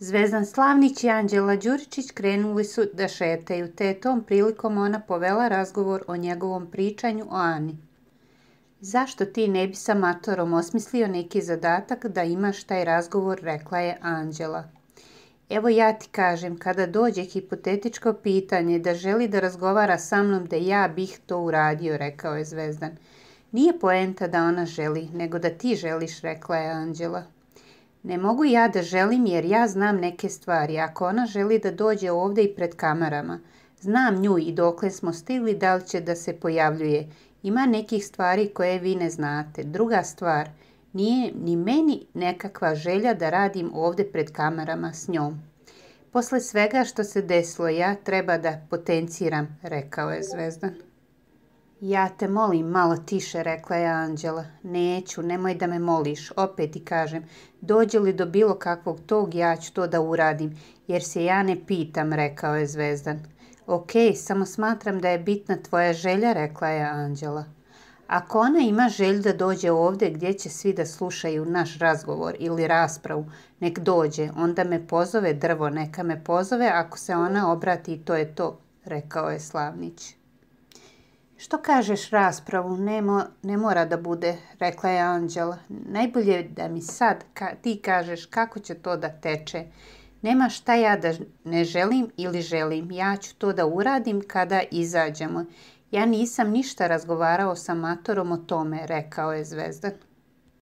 Zvezdan Slavnić i Anđela Đuričić krenuli su da šetaju, te je tom prilikom ona povela razgovor o njegovom pričanju o Ani. Zašto ti ne bi sa Matorom osmislio neki zadatak da imaš taj razgovor, rekla je Anđela. Evo ja ti kažem, kada dođe hipotetičko pitanje da želi da razgovara sa mnom da ja bih to uradio, rekao je Zvezdan. Nije poenta da ona želi, nego da ti želiš, rekla je Anđela. Ne mogu ja da želim jer ja znam neke stvari. Ako ona želi da dođe ovdje i pred kamerama, znam nju i dokle smo stigli da li će da se pojavljuje. Ima nekih stvari koje vi ne znate. Druga stvar, nije ni meni nekakva želja da radim ovdje pred kamerama s njom. Posle svega što se desilo ja treba da potenciram, rekao je Zvezdan. Ja te molim malo tiše, rekla je Anđela. Neću, nemoj da me moliš, opet ti kažem. Dođe li do bilo kakvog tog, ja ću to da uradim, jer se ja ne pitam, rekao je Zvezdan. Ok, samo smatram da je bitna tvoja želja, rekla je Anđela. Ako ona ima želju da dođe ovdje gdje će svi da slušaju naš razgovor ili raspravu, nek dođe, onda me pozove drvo, neka me pozove ako se ona obrati i to je to, rekao je Slavnić. Što kažeš raspravu? Nemo, ne mora da bude, rekla je Anđela. Najbolje da mi sad ti kažeš kako će to da teče. Nema šta ja da ne želim ili želim. Ja ću to da uradim kada izađemo. Ja nisam ništa razgovarao sa Matorom o tome, rekao je Zvezdan.